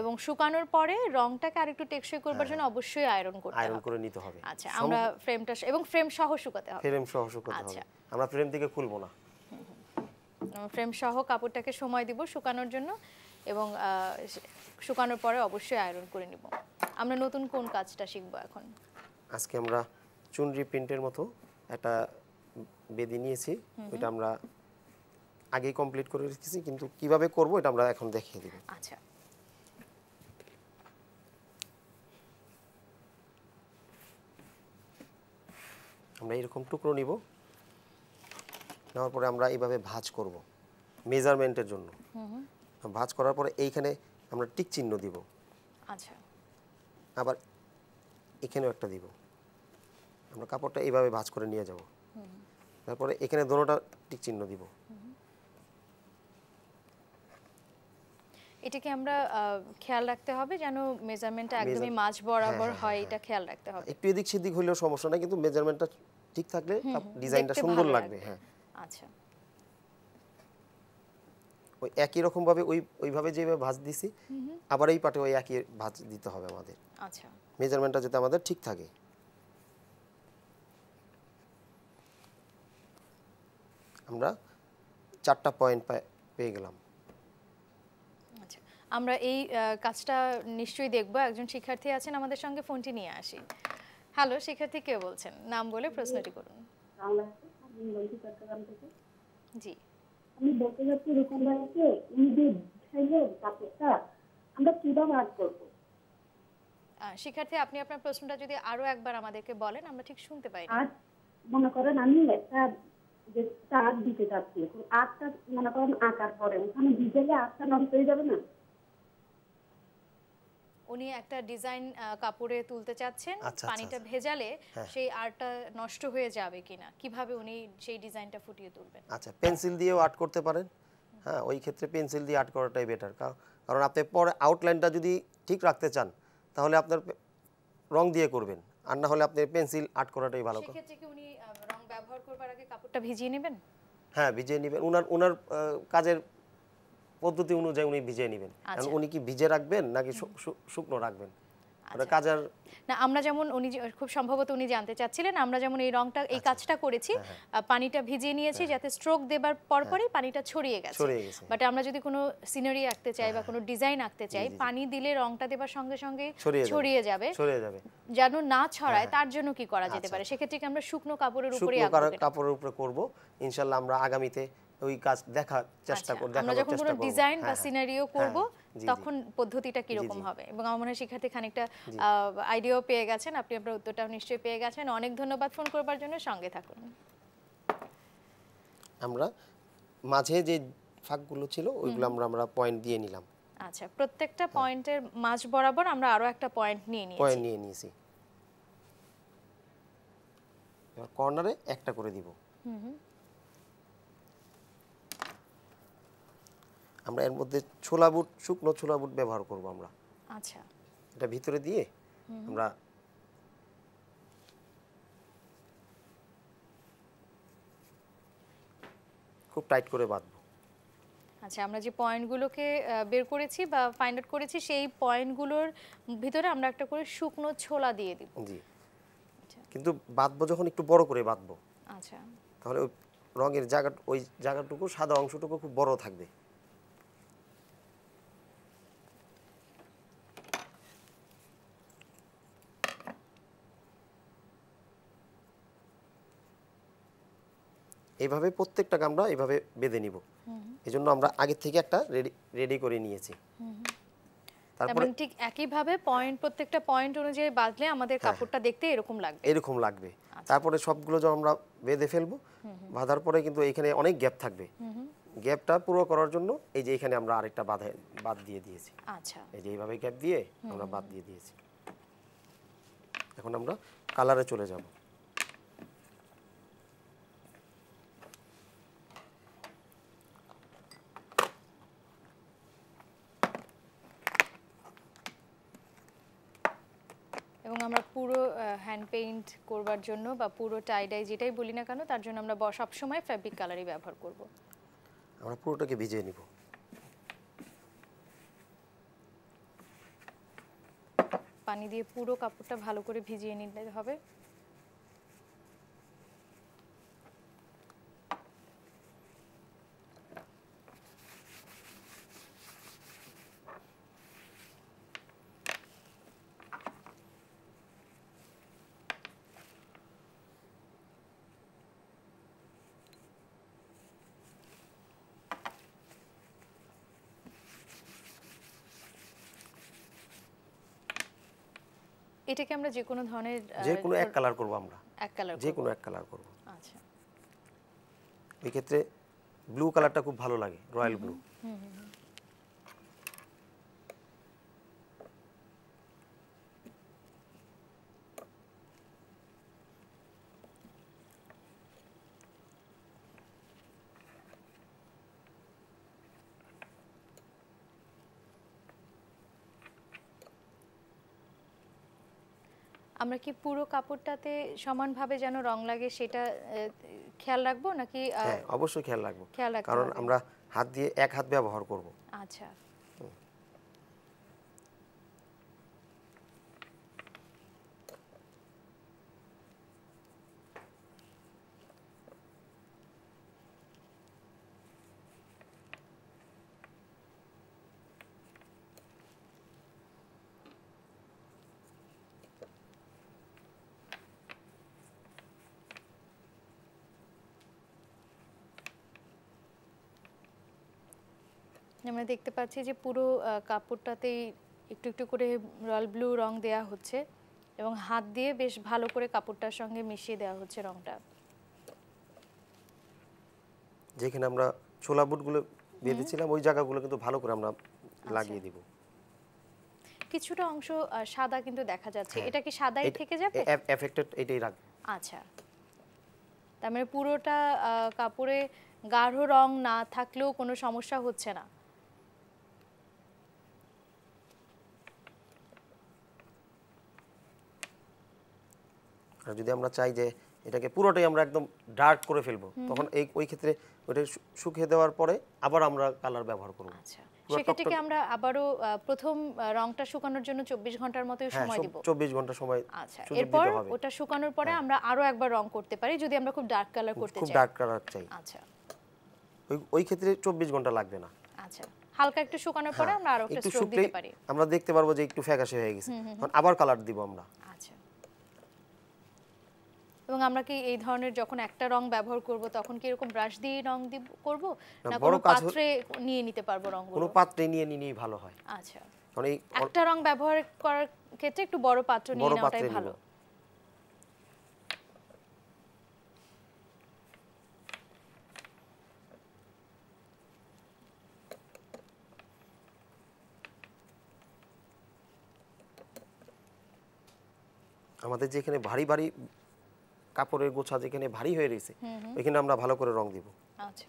এবং শুকানোর পরে রংটাকে আরেকটু টেকসই করবার জন্য অবশ্যই আয়রন করতে হবে আয়রন করে নিতে হবে আচ্ছা আমরা ফ্রেমটা এবং ফ্রেম সহ শুকাতে হবে ফ্রেম সহ শুকাতে হবে আচ্ছা আমরা ফ্রেম থেকে খুলবো না ফ্রেম সহ কাপড়টাকে সময় দিব শুকানোর জন্য এবং শুকানোর পরে অবশ্যই আয়রন করে নিব আমরা নতুন কোন কাজটা শিখবো এখন আজকে আমরা চুনরি প্রিন্টের মতো একটা বেদি নিয়েছি ওইটা আমরা আগেই কমপ্লিট করে রেখেছি কিন্তু কিভাবে করব এটা আমরা এখন দেখিয়ে দেব আচ্ছা আমরা এরকম টুকরো নিব নেওয়ার পরে আমরা এইভাবে ভাজ করব মেজারমেন্টের জন্য ভাজ করার পরে এইখানে আমরা টিক চিহ্ন দিব আচ্ছা আবার এখানেও একটা দিব আমরা কাপড়টা এইভাবে ভাজ করে নিয়ে যাব তারপরে এখানে দোনোটা টিক চিহ্ন দিব এটাকে আমরা খেয়াল রাখতে হবে যেন মেজারমেন্টটা একদমই মাঝ হ্যাঁ, বরাবর হ্যাঁ, হয় হ্যাঁ। এটা খেয়াল রাখতে হবে একটু এদিক সেদিক হলেও সমস্যা নাই কিন্তু মেজারমেন্টটা ঠিক থাকলে ডিজাইনটা সুন্দর লাগবে হ্যাঁ আচ্ছা ওই একই রকম ভাবে ওই ওইভাবে যে ভাঁজ দিছি আবার এই পাটে ওই একই ভাঁজ দিতে হবে আমাদের আচ্ছা মেজারমেন্টটা যাতে আমাদের ঠিক থাকে আমরা চারটা পয়েন্ট পেয়ে গেলাম আচ্ছা। আমরা এই কাজটা নিশ্চয়ই দেখব একজন শিক্ষার্থী আছেন আমাদের সঙ্গে ফোনটি নিয়ে আসি হ্যালো শিক্ষার্থী কে বলছেন নাম বলে প্রশ্নটি করুন বলছি শিক্ষার্থী আপনি আপনার প্রশ্নটা যদি আরো একবার আমাদেরকে বলেন আমরা ঠিক শুনতে পাই মনে করেন আমি একটা যে তার দিতে চাচ্ছি আটটা মনে করেন আকার পরে ওখানে ভিজে আটটা নষ্ট হয়ে যাবে না উনি একটা ডিজাইন কাপড়ে তুলতে চাচ্ছেন আচ্ছা, আচ্ছা, পানিটা আচ্ছা। ভেজালে হ্যাঁ। সেই আর্টটা নষ্ট হয়ে যাবে কিনা কিভাবে উনি সেই ডিজাইনটা ফুটিয়ে তুলবেন আচ্ছা পেন্সিল দিয়েও আর্ট করতে পারেন হ্যাঁ ওই ক্ষেত্রে পেন্সিল দিয়ে আর্ট করাটাই বেটার কারণ আপনি পরে আউটলাইনটা যদি ঠিক রাখতে চান তাহলে আপনার রং দিয়ে করবেন আর না হলে আপনি পেন্সিল আর্ট করাটাই ভালো সেক্ষেত্রে কি উনি রং ব্যবহার করবার আগে কাপড়টা ভিজিয়ে নেবেন হ্যাঁ ভিজিয়ে নেবেন ওনার ওনার কাজের পদ্ধতি অনুযায়ী উনি ভিজে নেবেন আচ্ছা। উনি কি ভিজে রাখবেন নাকি শুকনো রাখবেন মানে আচ্ছা। না আমরা যেমন উনি খুব সম্ভবত উনি জানতে চাচ্ছিলেন আমরা যেমন এই রংটা এই আচ্ছা। কাজটা করেছি হ্যাঁ, হ্যাঁ। পানিটা ভিজিয়ে নিয়েছি হ্যাঁ। যাতে স্ট্রোক দেবার পানিটা ছড়িয়ে গেছে বাট আমরা যদি কোনো সিনারি আঁকতে চাই বা কোনো ডিজাইন আঁকতে চাই পানি দিলে রংটা দেবার সঙ্গে সঙ্গে ছড়িয়ে যাবে যেন না ছড়ায় তার জন্য কি করা যেতে পারে সেক্ষেত্রে আমরা শুকনো কাপড়ের উপরে কাপড়ের উপরে করবো ইনশাআল্লাহ আমরা আগামীতে ওই কাজ দেখা চেষ্টা আচ্ছা, করব দেখা চেষ্টা আমরা যখন কোনো ডিজাইন বা সিনারিও হ্যাঁ। হ্যাঁ, করব তখন পদ্ধতিটা কি রকম হবে এবং আমার মনে হয় শিক্ষার্থী খানিকটা আইডিয়াও পেয়ে গেছেন আপনি আপনার উত্তরটাও নিশ্চয়ই পেয়ে গেছেন অনেক ধন্যবাদ ফোন করবার জন্য সঙ্গে থাকুন আমরা মাঝে যে ফাঁকগুলো ছিল ওইগুলো আমরা আমরা পয়েন্ট দিয়ে নিলাম আচ্ছা প্রত্যেকটা হ্যাঁ। পয়েন্টের মাঝ বরাবর আমরা আরো একটা পয়েন্ট নিয়ে নিয়েছি পয়েন্ট নিয়ে নিয়েছি কর্নারে একটা করে দিব হুম হুম আমরা এর মধ্যে ছোলা বুট শুকনো ছোলা বুট ব্যবহার করব আমরা আচ্ছা এটা ভিতরে দিয়ে আমরা খুব টাইট করে বাঁধবো আচ্ছা আমরা যে পয়েন্টগুলোকে বের করেছি বা ফাইন্ড আউট করেছি সেই পয়েন্টগুলোর ভিতরে আমরা একটা করে শুকনো ছোলা দিয়ে দিব জি আচ্ছা। কিন্তু বাঁধবো যখন একটু বড় করে বাঁধবো আচ্ছা তাহলে ওই রঙের জায়গা ওই জায়গাটুকু সাদা অংশটুকু খুব বড় থাকবে এইভাবে প্রত্যেকটাকে আমরা এইভাবে বেঁধে নিব এই জন্য আমরা আগে থেকে একটা রেডি রেডি করে নিয়েছি তারপরে ঠিক একইভাবে পয়েন্ট প্রত্যেকটা পয়েন্ট অনুযায়ী বাঁধলে আমাদের হ্যাঁ, হ্যাঁ। কাপড়টা দেখতে এরকম লাগবে এরকম লাগবে আচ্ছা। তারপরে সবগুলো যখন আমরা বেঁধে ফেলবো বাঁধার পরে কিন্তু এখানে অনেক গ্যাপ থাকবে গ্যাপটা পুরো করার জন্য এই যে এখানে আমরা আরেকটা বাঁধা বাদ দিয়ে দিয়েছি আচ্ছা এই যে এইভাবে গ্যাপ দিয়ে আমরা বাদ দিয়ে দিয়েছি এখন আমরা কালারে চলে যাবো পেইন্ট করবার জন্য বা পুরো টাইডাই যেটাই বলি না কেন তার জন্য আমরা সবসময় ফ্যাব্রিক কালারই ব্যবহার করব আমরা পুরোটাকে ভিজিয়ে নিব পানি দিয়ে পুরো কাপড়টা ভালো করে ভিজিয়ে নিতে হবে এটাকে আমরা যে কোনো ধরনের যে কোনো এক কালার করব আমরা এক কালার যে কোনো এক কালার করব আচ্ছা এই ক্ষেত্রে ব্লু কালারটা খুব ভালো লাগে রয়্যাল ব্লু হুম হুম আমরা কি পুরো কাপড়টাতে সমানভাবে যেন রং লাগে সেটা খেয়াল রাখবো নাকি হ্যাঁ, অবশ্যই খেয়াল রাখবো খেয়াল রাখবো কারণ আমরা হাত দিয়ে এক হাত ব্যবহার করব আচ্ছা আমরা দেখতে পাচ্ছি যে পুরো কাপড়টাতেই একটু একটু করে রয়্যাল ব্লু রং দেয়া হচ্ছে এবং হাত দিয়ে বেশ ভালো করে কাপড়টার সঙ্গে মিশিয়ে দেওয়া হচ্ছে রংটা যেখানে আমরা ছোলা বুটগুলো বেঁধেছিলাম ওই জায়গাগুলো কিন্তু ভালো করে আমরা আচ্ছা। লাগিয়ে দিব কিছুটা অংশ সাদা কিন্তু দেখা যাচ্ছে হ্যাঁ। এটা কি সাদাই থেকে যাবে এফেক্টেড এটাই রাখ আচ্ছা তার মানে পুরোটা কাপড়ে গাঢ় রং না থাকলেও কোনো সমস্যা হচ্ছে না যদি আমরা চাই যে এটাকে পুরোটাই আমরা একদম ডার্ক করে ফেলবো তখন এই ওই ক্ষেত্রে ওটা শুকিয়ে দেওয়ার পরে আবার আমরা কালার ব্যবহার করব আচ্ছা, সেক্ষেত্রে আমরা আবারও প্রথম রংটা শুকানোর জন্য ঘন্টার মতো হ্যাঁ, সময় দিব ঘন্টা সময় আচ্ছা এরপর ওটা শুকানোর পরে হ্যাঁ। আমরা একবার রং করতে পারি যদি আমরা খুব ডার্ক কালার করতে খুব ডার্ক কালার চাই আচ্ছা ওই ক্ষেত্রে ঘন্টা লাগবে না আচ্ছা হালকা একটু শুকানোর পরে হ্যাঁ, আমরা আরো একটা পারি আমরা দেখতে পারবো যে একটু ফ্যাকাশে হয়ে গেছে আবার কালার দিব আমরা আচ্ছা এবং আমরা কি এই ধরনের যখন একটা রং ব্যবহার করব তখন কি এরকম ব্রাশ দিয়ে রং দিব করব না কোনো পাত্রে নিয়ে নিতে পারবো রং কোনো পাত্রে নিয়ে নিয়ে ভালো হয় আচ্ছা মানে একটা রং ব্যবহার করার ক্ষেত্রে একটু বড় পাত্র নিয়ে নেওয়াটাই ভালো আমাদের যেখানে ভারী ভারী কাপড়ের গোছা যেখানে ভারী হয়ে রয়েছে ওইখানে আমরা ভালো করে রং দিব আচ্ছা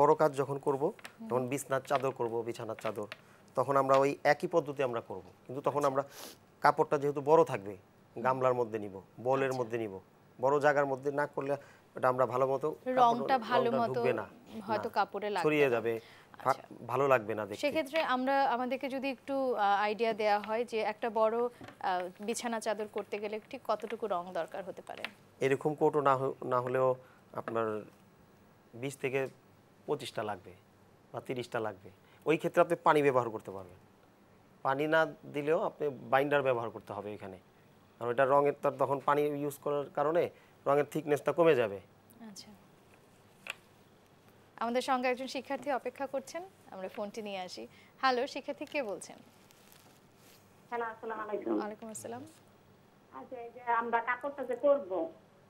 বড় কাজ যখন করব তখন বিছনার চাদর করব বিছানার চাদর তখন আমরা ওই একই পদ্ধতি আমরা করব কিন্তু তখন আমরা কাপড়টা যেহেতু বড় থাকবে গামলার মধ্যে নিব বলের আচ্ছা। মধ্যে নিব বড় জায়গার মধ্যে না করলে ওটা আমরা ভালো মতো রংটা ভালো মতো হয়তো কাপড়ে লাগবে ছড়িয়ে যাবে আচ্ছা। ভালো লাগবে না দেখতে সেক্ষেত্রে আমরা আমাদেরকে যদি একটু আইডিয়া দেয়া হয় যে একটা বড় বিছানা চাদর করতে গেলে ঠিক কতটুকু রং দরকার হতে পারে এরকম কোটো না না হলেও আপনার 20 থেকে পঁচিশটা লাগবে বা তিরিশটা লাগবে ওই ক্ষেত্রে আপনি পানি ব্যবহার করতে পারবেন পানি না দিলেও আপনি বাইন্ডার ব্যবহার করতে হবে এখানে কারণ এটা রঙের তার তখন পানি ইউজ করার কারণে রঙের থিকনেসটা কমে যাবে আচ্ছা। আমাদের সঙ্গে একজন শিক্ষার্থী অপেক্ষা করছেন আমরা ফোনটি নিয়ে আসি হ্যালো শিক্ষার্থী কে বলছেন হ্যালো আসসালামু আলাইকুম ওয়া আলাইকুম আসসালাম আচ্ছা আমরা কাপড়টা যে করব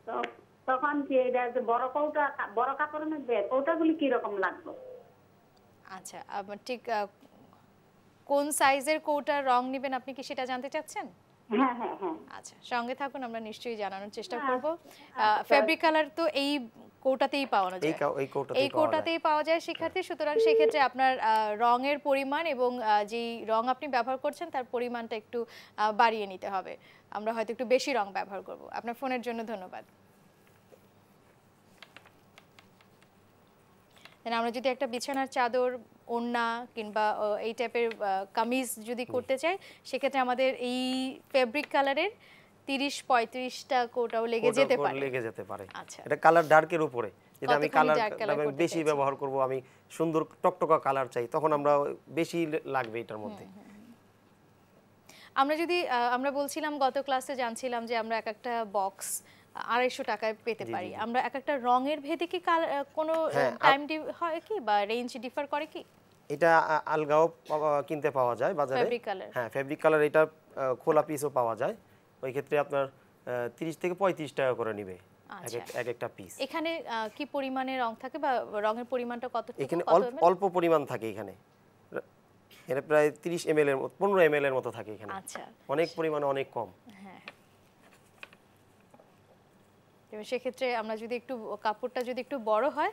তো তখন যে এটা যে বড় কৌটা বড় কাপড়ের মধ্যে কৌটাগুলি কি রকম লাগবে আচ্ছা ঠিক কোন সাইজের কৌটার রং নেবেন আপনি কি সেটা জানতে চাচ্ছেন হ্যাঁ, হ্যাঁ, হ্যাঁ। আচ্ছা সঙ্গে থাকুন আমরা নিশ্চয়ই জানানোর চেষ্টা করব ফেব্রিক আচ্ছা। কালার তো এই কোটাতেই পাওয়া যায় এই কোটাতেই পাওয়া যায় শিক্ষার্থী সুতরাং সেক্ষেত্রে আপনার রঙের পরিমাণ এবং যেই রং আপনি ব্যবহার করছেন তার পরিমাণটা একটু বাড়িয়ে নিতে হবে আমরা হয়তো একটু বেশি রং ব্যবহার করব আপনার ফোনের জন্য ধন্যবাদ দেন আমরা যদি একটা বিছানার চাদর ওড়না কিংবা এই টাইপের কামিজ যদি করতে চাই সেক্ষেত্রে আমাদের এই ফেব্রিক কালারের তিরিশ পঁয়ত্রিশটা কোটাও লেগে যেতে পারে লেগে যেতে পারে আচ্ছা এটা কালার ডার্কের উপরে যেটা আমি কালার বেশি ব্যবহার করব আমি সুন্দর টকটকা কালার চাই তখন আমরা বেশি লাগবে এটার মধ্যে আমরা যদি আমরা বলছিলাম গত ক্লাসে জানছিলাম যে আমরা এক একটা বক্স আড়াইশো টাকায় পেতে পারি আমরা এক একটা রঙের ভেদে কি কোনো টাইম হ্যাঁ, হয় কি বা রেঞ্জ ডিফার করে কি এটা আলগাও কিনতে পাওয়া যায় বাজারে হ্যাঁ ফেব্রিক কালার এটা খোলা পিসও পাওয়া যায় ওই ক্ষেত্রে আপনার তিরিশ থেকে পঁয়ত্রিশ টাকা করে নেবে আচ্ছা। এক একটা পিস এখানে কি পরিমাণে রং থাকে বা রঙের পরিমাণটা কত এখানে অল্প পরিমাণ থাকে এখানে এটা প্রায় এম এল এর এম এল এর মতো থাকে এখানে আচ্ছা অনেক পরিমাণে অনেক কম হ্যাঁ, হ্যাঁ। সেক্ষেত্রে আমরা যদি একটু কাপড়টা যদি একটু বড় হয়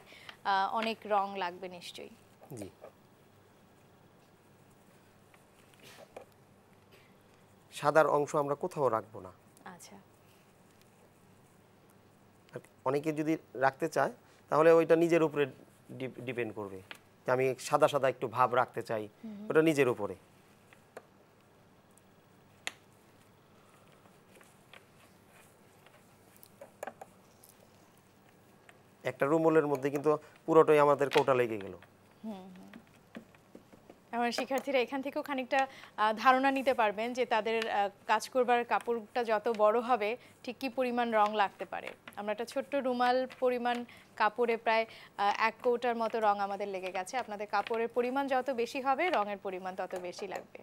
অনেক রং লাগবে নিশ্চয়ই সাদার অংশ আমরা কোথাও রাখবো না আচ্ছা অনেকে যদি রাখতে চায় তাহলে ওইটা নিজের উপরে ডিপেন্ড করবে আমি সাদা সাদা একটু ভাব রাখতে চাই ওটা নিজের উপরে একটা রুমলের মধ্যে কিন্তু পুরোটাই আমাদের কোটা লেগে গেল আমার শিক্ষার্থীরা এখান থেকেও খানিকটা ধারণা নিতে পারবেন যে তাদের কাজ করবার কাপড়টা যত বড় হবে ঠিক কি পরিমাণ রং লাগতে পারে আমরা একটা ছোট্ট রুমাল পরিমাণ কাপড়ে প্রায় এক কৌটার মতো রং আমাদের লেগে গেছে আপনাদের কাপড়ের পরিমাণ যত বেশি হবে রঙের পরিমাণ তত বেশি লাগবে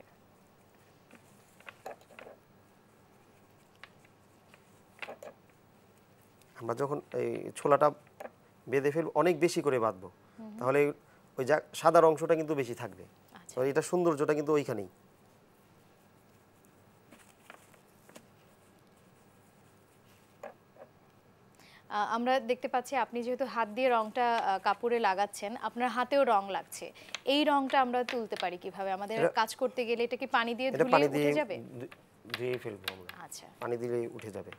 আমরা যখন এই ছোলাটা বেঁধে ফেলব অনেক বেশি করে বাঁধবো তাহলে ওই যা সাদার অংশটা কিন্তু বেশি থাকবে আচ্ছা। এটা সৌন্দর্যটা কিন্তু ওইখানেই আমরা দেখতে পাচ্ছি আপনি যেহেতু হাত দিয়ে রংটা কাপড়ে লাগাচ্ছেন আপনার হাতেও রং লাগছে এই রংটা আমরা তুলতে পারি কিভাবে আমাদের কাজ করতে গেলে এটা কি পানি দিয়ে ধুলে উঠে যাবে ধুয়ে ফেলবো আমরা আচ্ছা পানি দিলে উঠে যাবে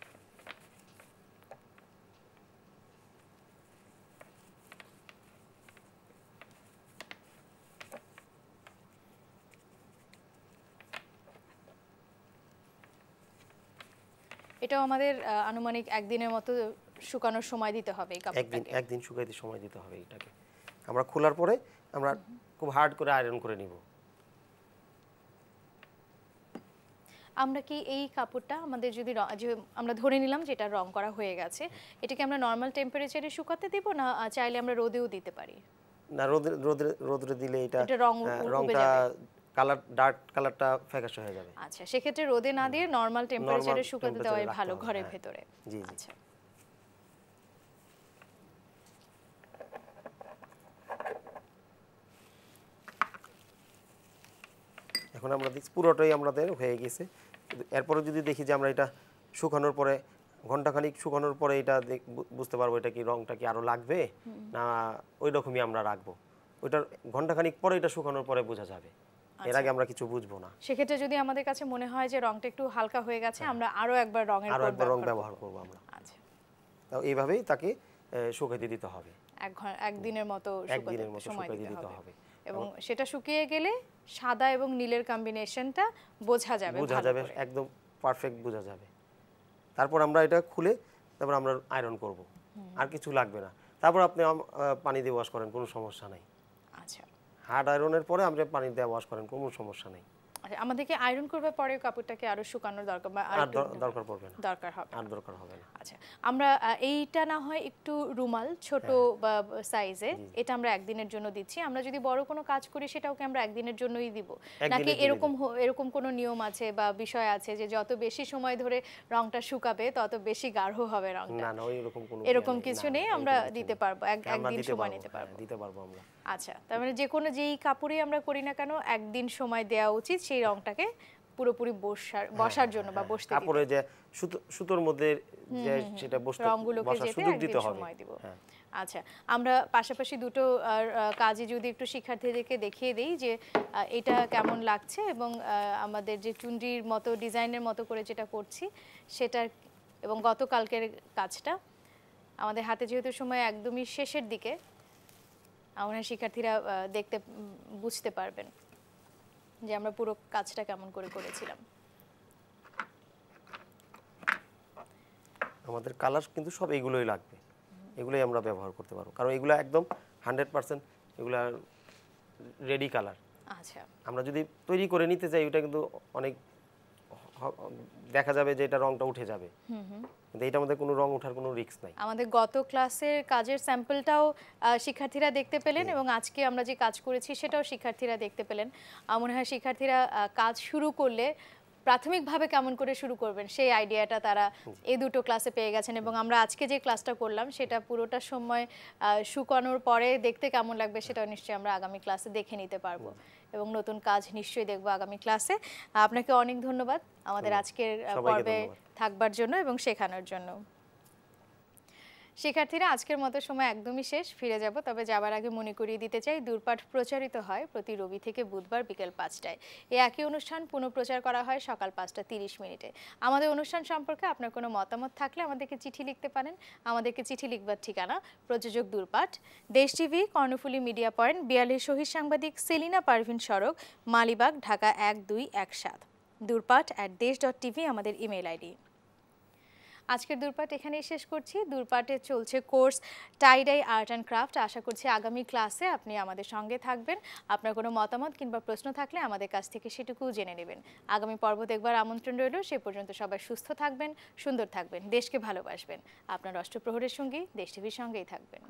এটাও আমাদের আনুমানিক একদিনের মতো শুকানোর সময় দিতে হবে একদিন একদিন শুকাইতে সময় দিতে হবে এটাকে আমরা খোলার পরে আমরা খুব হার্ড করে আয়রন করে নিব আমরা কি এই কাপড়টা আমাদের যদি আমরা ধরে নিলাম যে এটা রং করা হয়ে গেছে এটাকে আমরা নর্মাল টেম্পারেচারে শুকাতে দেব না চাইলে আমরা রোদেও দিতে পারি না রোদ রোদ রোদে দিলে এটা রংটা কালার ডার্ক কালারটা ফ্যাকাশে হয়ে যাবে আচ্ছা সেক্ষেত্রে রোদে না দিয়ে নর্মাল টেম্পারেচারে শুকাতে দেওয়াই ভালো ঘরের হ্যাঁ। ভেতরে জি আচ্ছা এখন আমরা দেখছি পুরোটাই আমাদের হয়ে গেছে এরপরে যদি দেখি যে আমরা এটা শুকানোর পরে ঘন্টাখানিক শুকানোর পরে এটা বুঝতে পারবো এটা কি রংটা কি আরও লাগবে না ওই রকমই আমরা রাখবো ওইটার ঘন্টাখানিক পরে এটা শুকানোর পরে বোঝা যাবে আচ্ছা। এর আগে আমরা কিছু বুঝবো না সেক্ষেত্রে যদি আমাদের কাছে মনে হয় যে রংটা একটু হালকা হয়ে গেছে হ্যাঁ। আমরা আরো একবার রঙের আরো একবার রং ব্যবহার করব আমরা আচ্ছা তো এইভাবেই তাকে শুকাতে দিতে হবে একদিনের মতো একদিনের মতো শুকাতে দিতে হবে এবং সেটা শুকিয়ে গেলে সাদা এবং নীলের কম্বিনেশনটা বোঝা যাবে বোঝা যাবে একদম পারফেক্ট বোঝা যাবে তারপর আমরা এটা খুলে তারপর আমরা আয়রন করব আর কিছু লাগবে না তারপর আপনি পানি দিয়ে ওয়াশ করেন কোনো সমস্যা নাই হার্ড আয়রনের পরে আপনি পানি দেওয়া ওয়াশ করেন কোনো সমস্যা নেই আমাদেরকে আয়রন করবার পরে কাপড়টাকে আরো শুকানোর দরকার বা আর দরকার পড়বে না দরকার হবে আর দরকার হবে না আচ্ছা আমরা এইটা না হয় একটু রুমাল ছোট সাইজে হ্যাঁ। এটা আমরা একদিনের জন্য দিচ্ছি আমরা যদি বড় কোনো কাজ করি সেটাও কি আমরা একদিনের জন্যই দিব নাকি এরকম এরকম কোনো নিয়ম আছে বা বিষয় আছে যে যত বেশি সময় ধরে রংটা শুকাবে তত বেশি গাঢ় হবে রংটা না না ওই এরকম কোনো এরকম কিছু নেই আমরা দিতে পারবো একদিন সময় নিতে হ্যাঁ, পারবো দিতে পারবো আমরা আচ্ছা তার মানে যে কোনো যেই কাপড়ই আমরা করি না কেন একদিন সময় দেওয়া উচিত সেই রংটাকে পুরোপুরি বসার হ্যাঁ, বসার হ্যাঁ, জন্য বা হ্যাঁ। বসতে তারপরে যে সুতোর মধ্যে যে সেটা বসতে বসার সুযোগ দিতে হবে সময় দিব আচ্ছা আমরা পাশাপাশি দুটো কাজে যদি একটু শিক্ষার্থীদেরকে দেখিয়ে দেই যে এটা কেমন লাগছে এবং আমাদের যে চুনরির মতো ডিজাইনের মতো করে যেটা করছি সেটা এবং গতকালকের কাজটা আমাদের হাতে যেহেতু সময় একদমই শেষের দিকে আমরা শিক্ষার্থীরা দেখতে বুঝতে পারবেন যে আমরা পুরো কাজটা কেমন করে করেছিলাম আমাদের কালার কিন্তু সব এগুলোই লাগবে এগুলোই আমরা ব্যবহার করতে পারবো কারণ এগুলো একদম হান্ড্রেড পার্সেন্ট এগুলো রেডি কালার আচ্ছা আমরা যদি তৈরি করে নিতে চাই ওটা কিন্তু অনেক দেখা যাবে যে এটা রংটা উঠে যাবে কিন্তু এটা আমাদের কোনো রং ওঠার কোনো রিস্ক নাই আমাদের গত ক্লাসের কাজের স্যাম্পলটাও শিক্ষার্থীরা দেখতে পেলেন এবং আজকে আমরা যে কাজ করেছি সেটাও শিক্ষার্থীরা দেখতে পেলেন মনে হয় শিক্ষার্থীরা কাজ শুরু করলে প্রাথমিকভাবে কেমন করে শুরু করবেন সেই আইডিয়াটা তারা এই দুটো ক্লাসে পেয়ে গেছেন এবং আমরা আজকে যে ক্লাসটা করলাম সেটা পুরোটা সময় শুকানোর পরে দেখতে কেমন লাগবে সেটা নিশ্চয়ই আমরা আগামী ক্লাসে দেখে নিতে পারবো এবং নতুন কাজ নিশ্চয়ই দেখবো আগামী ক্লাসে আপনাকে অনেক ধন্যবাদ আমাদের আজকের পর্বে থাকবার জন্য এবং শেখানোর জন্য শিক্ষার্থীরা আজকের মতো সময় একদমই শেষ ফিরে যাব তবে যাবার আগে মনে করিয়ে দিতে চাই দূরপাঠ প্রচারিত হয় প্রতি রবি থেকে বুধবার বিকেল পাঁচটায় এই একই অনুষ্ঠান পুনঃপ্রচার করা হয় সকাল পাঁচটা তিরিশ মিনিটে আমাদের অনুষ্ঠান সম্পর্কে আপনার কোনো মতামত থাকলে আমাদেরকে চিঠি লিখতে পারেন আমাদেরকে চিঠি লিখবার ঠিকানা প্রযোজক Durpath Desh TV Karnaphuli media point বিয়ালের শহীদ সাংবাদিক সেলিনা পারভিন সড়ক মালিবাগ ঢাকা এক দুই এক সাত Durpath at Desh dot TV আমাদের ইমেল আইডি আজকের দূরপাঠ এখানেই শেষ করছি দূরপাঠে চলছে course tie dye art and craft আশা করছি আগামী ক্লাসে আপনি আমাদের সঙ্গে থাকবেন আপনার কোনো মতামত কিংবা প্রশ্ন থাকলে আমাদের কাছ থেকে সেটুকু জেনে নেবেন আগামী পর্ব দেখবার আমন্ত্রণ রইল সে পর্যন্ত সবাই সুস্থ থাকবেন সুন্দর থাকবেন দেশকে ভালোবাসবেন আপনার অষ্টপ্রহরের সঙ্গেই দেশ টিভির সঙ্গেই থাকবেন